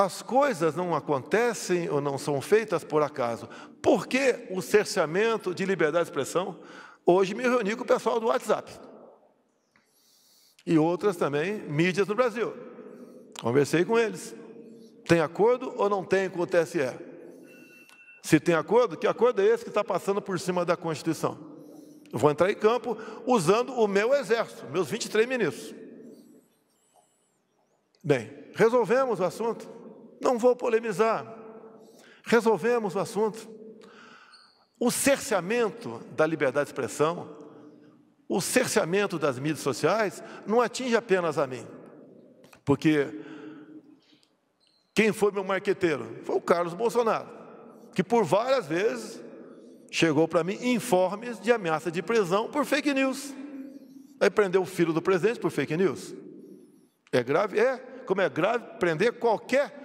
As coisas não acontecem ou não são feitas por acaso. Por que o cerceamento de liberdade de expressão? Hoje me reuni com o pessoal do WhatsApp. E outras também, mídias no Brasil. Conversei com eles. Tem acordo ou não tem com o TSE? Se tem acordo, que acordo é esse que está passando por cima da Constituição? Eu vou entrar em campo usando o meu exército, meus 23 ministros. Bem, resolvemos o assunto. Não vou polemizar. Resolvemos o assunto. O cerceamento da liberdade de expressão, o cerceamento das mídias sociais, não atinge apenas a mim. Porque quem foi meu marqueteiro? Foi o Carlos Bolsonaro, que por várias vezes chegou para mim informes de ameaça de prisão por fake news. Aí prendeu o filho do presidente por fake news. É grave? É. Como é grave prender qualquer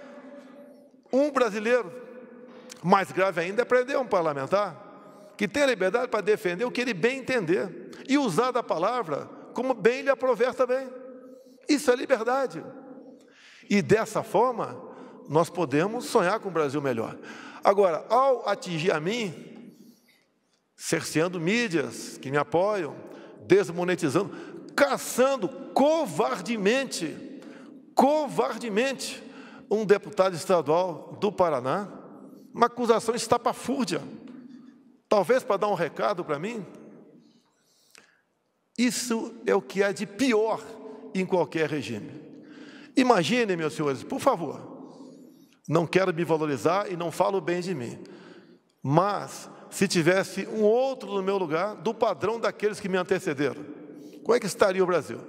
um brasileiro, mais grave ainda, é prender um parlamentar que tem a liberdade para defender o que ele bem entender e usar da palavra como bem lhe aprover também. Isso é liberdade. E dessa forma, nós podemos sonhar com um Brasil melhor. Agora, ao atingir a mim, cerceando mídias que me apoiam, desmonetizando, caçando covardemente, covardemente um deputado estadual do Paraná, uma acusação estapafúrdia, talvez para dar um recado para mim. Isso é o que há de pior em qualquer regime. Imaginem, meus senhores, por favor, não quero me valorizar e não falo bem de mim, mas se tivesse um outro no meu lugar, do padrão daqueles que me antecederam, como é que estaria o Brasil?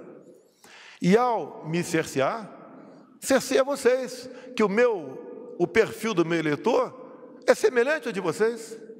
E ao me cercear, a vocês, que o meu, o perfil do meu eleitor é semelhante ao de vocês.